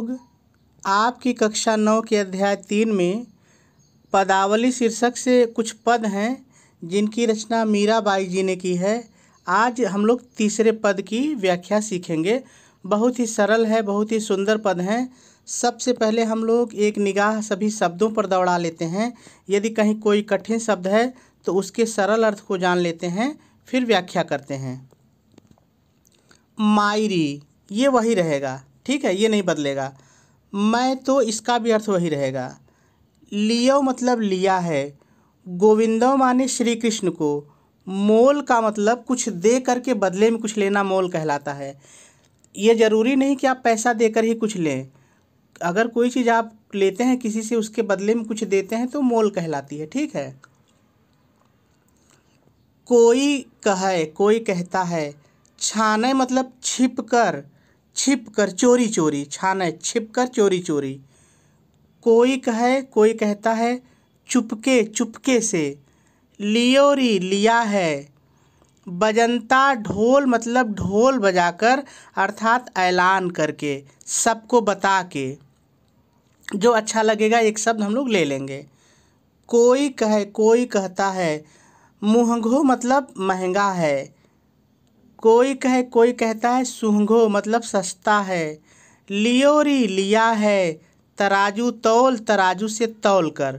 लोग आपकी कक्षा नौ के अध्याय तीन में पदावली शीर्षक से कुछ पद हैं जिनकी रचना मीराबाई जी ने की है आज हम लोग तीसरे पद की व्याख्या सीखेंगे बहुत ही सरल है बहुत ही सुंदर पद हैं सबसे पहले हम लोग एक निगाह सभी शब्दों पर दौड़ा लेते हैं यदि कहीं कोई कठिन शब्द है तो उसके सरल अर्थ को जान लेते हैं फिर व्याख्या करते हैं मायरी ये वही रहेगा ठीक है ये नहीं बदलेगा मैं तो इसका भी अर्थ वही रहेगा लियो मतलब लिया है गोविंदो माने श्री कृष्ण को मोल का मतलब कुछ दे करके बदले में कुछ लेना मोल कहलाता है ये ज़रूरी नहीं कि आप पैसा देकर ही कुछ लें अगर कोई चीज़ आप लेते हैं किसी से उसके बदले में कुछ देते हैं तो मोल कहलाती है ठीक है कोई कहे कोई कहता है छाने मतलब छिप कर छिप कर चोरी चोरी छाने छिप कर चोरी चोरी कोई कहे कोई कहता है चुपके चुपके से लियोरी लिया है बजनता ढोल मतलब ढोल बजाकर अर्थात ऐलान करके सबको बता के जो अच्छा लगेगा एक शब्द हम लोग ले लेंगे कोई कहे कोई कहता है मुहंगो मतलब महंगा है कोई कहे कोई कहता है सुहंगो मतलब सस्ता है लियोरी लिया है तराजू तौल तराजू से तौल कर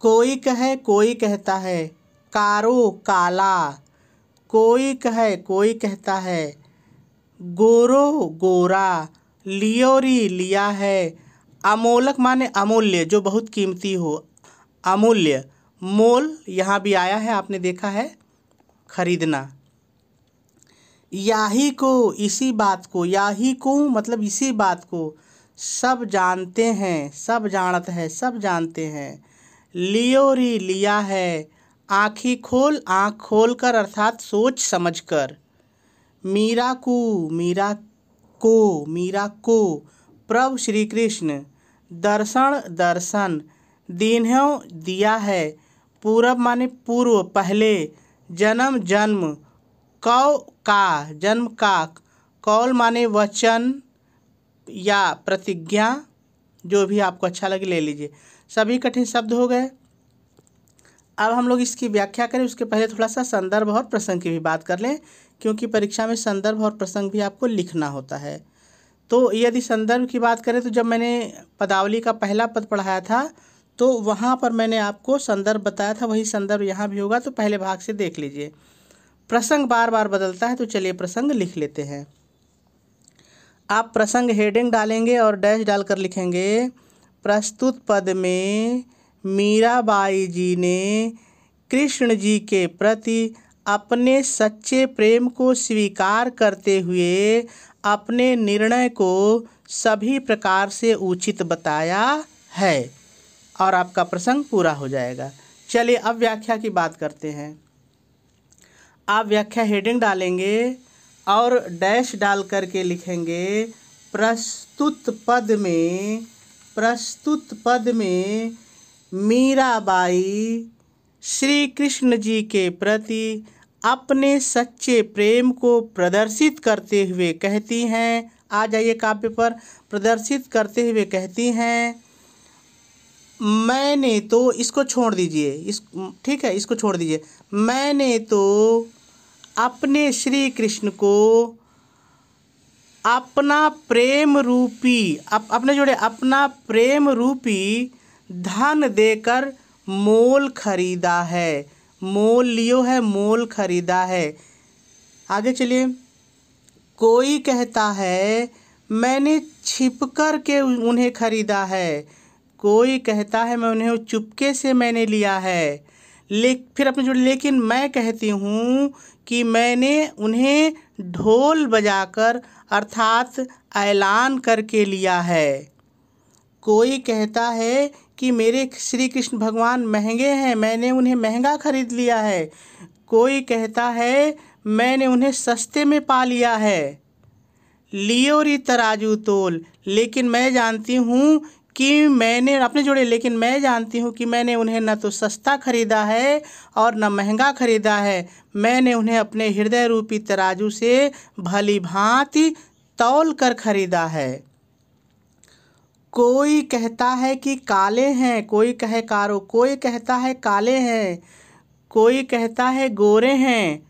कोई कहे कोई कहता है कारो काला कोई कहे कोई कहता है गोरो गोरा लियोरी लिया है अमोलक माने अमूल्य जो बहुत कीमती हो अमूल्य मोल यहाँ भी आया है आपने देखा है खरीदना याही को इसी बात को याही को मतलब इसी बात को सब जानते हैं सब जानत है सब जानते हैं लियोरी लिया है आँखी खोल आँख खोल कर अर्थात सोच समझ कर मीरा को मीरा को मीरा को प्रभु श्री कृष्ण दर्शन दर्शन दिनों दिया है पूरब माने पूर्व पहले जन्म जन्म कौ का जन्म का कौल माने वचन या प्रतिज्ञा जो भी आपको अच्छा लगे ले लीजिए सभी कठिन शब्द हो गए अब हम लोग इसकी व्याख्या करें उसके पहले थोड़ा सा संदर्भ और प्रसंग की भी बात कर लें क्योंकि परीक्षा में संदर्भ और प्रसंग भी आपको लिखना होता है तो यदि संदर्भ की बात करें तो जब मैंने पदावली का पहला पद पढ़ाया था तो वहाँ पर मैंने आपको संदर्भ बताया था वही संदर्भ यहाँ भी होगा तो पहले भाग से देख लीजिए प्रसंग बार बार बदलता है तो चलिए प्रसंग लिख लेते हैं आप प्रसंग हेडिंग डालेंगे और डैश डालकर लिखेंगे प्रस्तुत पद में मीराबाई जी ने कृष्ण जी के प्रति अपने सच्चे प्रेम को स्वीकार करते हुए अपने निर्णय को सभी प्रकार से उचित बताया है और आपका प्रसंग पूरा हो जाएगा चलिए अब व्याख्या की बात करते हैं आप व्याख्या हेडिंग डालेंगे और डैश डाल करके लिखेंगे प्रस्तुत पद में प्रस्तुत पद में मीराबाई श्री कृष्ण जी के प्रति अपने सच्चे प्रेम को प्रदर्शित करते हुए कहती हैं आ जाइए काव्य पर प्रदर्शित करते हुए कहती हैं मैंने तो इसको छोड़ दीजिए इस ठीक है इसको छोड़ दीजिए मैंने तो अपने श्री कृष्ण को अपना प्रेम रूपी अप, अपने जोड़े अपना प्रेम रूपी धन देकर मोल खरीदा है मोल लियो है मोल खरीदा है आगे चलिए कोई कहता है मैंने छिपकर के उन्हें खरीदा है कोई कहता है मैं उन्हें चुपके से मैंने लिया है ले फिर अपने जुड़े लेकिन मैं कहती हूँ कि मैंने उन्हें ढोल बजाकर अर्थात ऐलान करके लिया है कोई कहता है कि मेरे श्री कृष्ण भगवान महंगे हैं मैंने उन्हें महंगा खरीद लिया है कोई कहता है मैंने उन्हें सस्ते में पा लिया है लियो री तराजू तोल लेकिन मैं जानती हूँ कि मैंने अपने जोड़े लेकिन मैं जानती हूँ कि मैंने उन्हें न तो सस्ता खरीदा है और न महंगा खरीदा है मैंने उन्हें अपने हृदय रूपी तराजू से भली भांति तौल कर खरीदा है कोई कहता है कि काले हैं कोई कहे कारो कोई कहता है काले हैं कोई कहता है गोरे हैं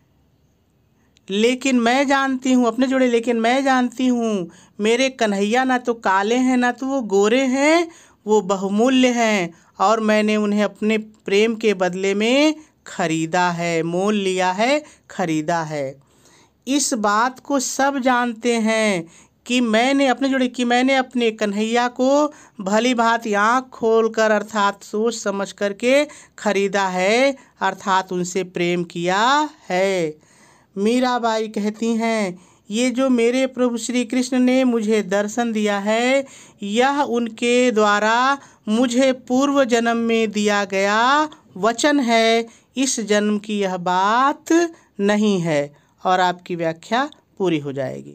लेकिन मैं जानती हूँ अपने जोड़े लेकिन मैं जानती हूँ मेरे कन्हैया ना तो काले हैं ना तो वो गोरे हैं वो बहुमूल्य हैं और मैंने उन्हें अपने प्रेम के बदले में खरीदा है मोल लिया है खरीदा है इस बात को सब जानते हैं कि मैंने अपने जोड़े कि मैंने अपने कन्हैया को भली भात आँख खोल कर अर्थात सोच समझ करके खरीदा है अर्थात उनसे प्रेम किया है मीराबाई कहती हैं ये जो मेरे प्रभु श्री कृष्ण ने मुझे दर्शन दिया है यह उनके द्वारा मुझे पूर्व जन्म में दिया गया वचन है इस जन्म की यह बात नहीं है और आपकी व्याख्या पूरी हो जाएगी